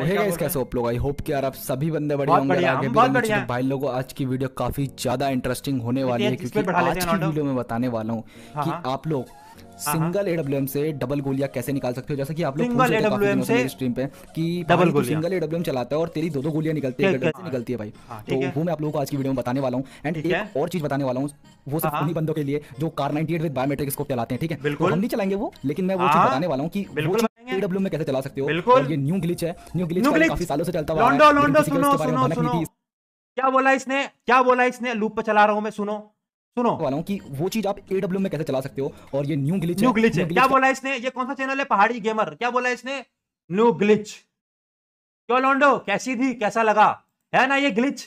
तो है गाइस आप लोग आई होप कि यार आप सभी बंदे बड़े होंगे आगे बहुत बढ़िया भाई लोगों आज की वीडियो काफी ज्यादा इंटरेस्टिंग होने वाली है क्योंकि आज की वीडियो में बताने वाला हूँ हाँ, कि हाँ। आप लोग सिंगल हाँ, एडब्ल्यूएम से डबल गोलियां कैसे निकाल सकते हो जैसा कि आप लोग पूछ रहे से स्ट्रीम पे कि डबल गोलियां सिंगल एडब्ल्यूएम चलाता है और तेरी दो दो गोलियां निकलती है कैसे निकलती है भाई तो वो मैं आप लोगों को आज की वीडियो में बताने वाला हूँ एंड एक और चीज बताने वाला हूँ वो सब उन्हीं बंदों के लिए जो कार 98 विद बायोमेट्रिक स्कोप चलाते हैं ठीक है तो हम नहीं चलाएंगे वो लेकिन मैं वो चीज बताने वाला हूँ कि वो पीडब्ल्यू में कैसे चला सकते हो बिल्कुल ये न्यू ग्लिच है न्यू ग्लिच काफी सालों से चलता हुआ लॉन्डो लॉन्डो सुनो सुनो सुनो क्या बोला इसने क्या बोला इसने लूप पे चला रहा हूं मैं सुनो सुनो वाला हूँ कि वो चीज आप एडब्ल्यू में कैसे चला सकते हो और ये न्यू ग्लिच न्यू ग्लिच क्या बोला इसने ये कौन सा चैनल है पहाड़ी गेमर क्या बोला इसने न्यू ग्लिच क्यों लॉन्डो कैसी थी कैसा लगा है ना ये ग्लिच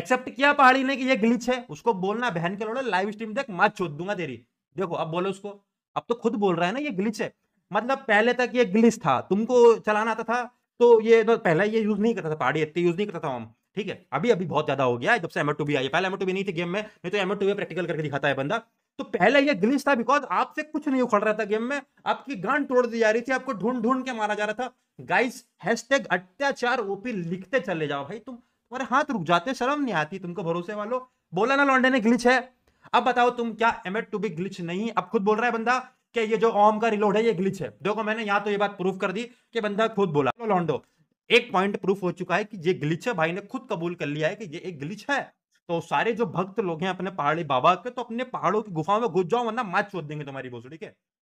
एक्सेप्ट किया पहाड़ी ने कि ये ग्लिच है उसको बोलना बहन के लोड़े लाइव स्ट्रीम देख मत छोड़ दूंगा तेरी देखो अब बोलो उसको अब तो खुद बोल रहा है ना ये ग्लिच है मतलब पहले तक ये ग्लिस था तुमको चलाना आता था तो ये तो पहले ये यूज नहीं करता था पहाड़ी इतनी यूज नहीं करता था हम ठीक है अभी अभी बहुत ज्यादा हो गया है जब से एमर टू बी आई पहले एमर टू बी नहीं थी गेम में नहीं तो एमर टू बी प्रैक्टिकल करके दिखाता है बंदा तो पहले ये ग्लिस था बिकॉज आपसे कुछ नहीं उखड़ रहा था गेम में आपकी गांड तोड़ दी जा रही थी आपको ढूंढ ढूंढ के मारा जा रहा था गाइस हैशटैग अत्याचार ओपी लिखते चले जाओ भाई तुम तुम्हारे हाथ रुक जाते शर्म नहीं आती तुमको भरोसे वालों बोला ना लॉन्डे ने ग्लिच है अब बताओ तुम क्या एमएट टू बी ग्लिच नहीं अब खुद बोल रहा है बंदा कि ये जो ओम का रिलोड है ये ग्लिच है देखो मैंने यहाँ तो ये बात प्रूफ कर दी कि बंदा खुद बोला लॉन्डो एक पॉइंट प्रूफ हो चुका है कि ये ग्लिच है भाई ने खुद कबूल कर लिया है कि ये एक ग्लिच है तो सारे जो भक्त लोग हैं अपने पहाड़ी बाबा के तो अपने पहाड़ों की गुफाओं में घुस जाओ वरना मत छोड़ देंगे तुम्हारी भोसड़ी के